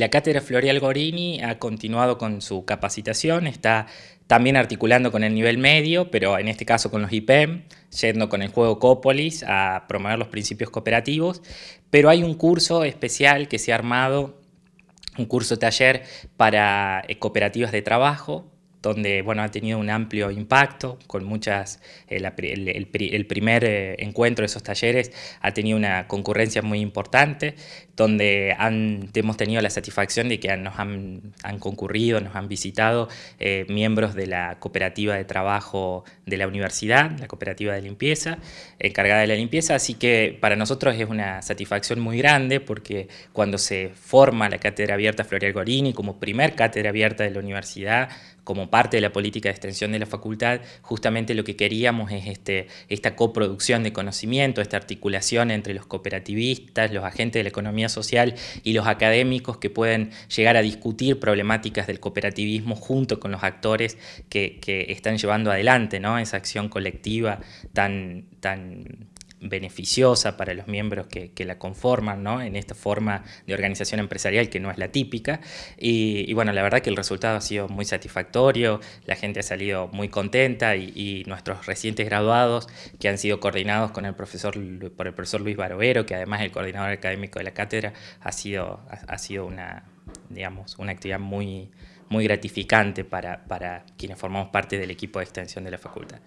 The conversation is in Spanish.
la Cátedra Florial Gorini ha continuado con su capacitación, está también articulando con el nivel medio, pero en este caso con los IPEM, yendo con el juego Copolis a promover los principios cooperativos, pero hay un curso especial que se ha armado, un curso taller para eh, cooperativas de trabajo, donde bueno, ha tenido un amplio impacto, con muchas, eh, el, primer eh, encuentro de esos talleres ha tenido una concurrencia muy importante, donde hemos tenido la satisfacción de que nos han, concurrido, nos han visitado eh, miembros de la cooperativa de trabajo de la universidad, la cooperativa de limpieza, encargada de la limpieza, así que para nosotros es una satisfacción muy grande porque cuando se forma la Cátedra Abierta Florial Gorini como primer cátedra abierta de la universidad, como parte de la política de extensión de la facultad, justamente lo que queríamos es este, esta coproducción de conocimiento, esta articulación entre los cooperativistas, los agentes de la economía social y los académicos que pueden llegar a discutir problemáticas del cooperativismo junto con los actores que, están llevando adelante ¿no? esa acción colectiva tan, tan beneficiosa para los miembros que, la conforman ¿no? en esta forma de organización empresarial que no es la típica. Y, bueno, la verdad que el resultado ha sido muy satisfactorio, la gente ha salido muy contenta y, nuestros recientes graduados que han sido coordinados con el profesor, por el profesor Luis Barovero, que además es el coordinador académico de la cátedra, ha sido, ha sido una, digamos, una actividad muy, muy gratificante para, para quienes formamos parte del equipo de extensión de la facultad.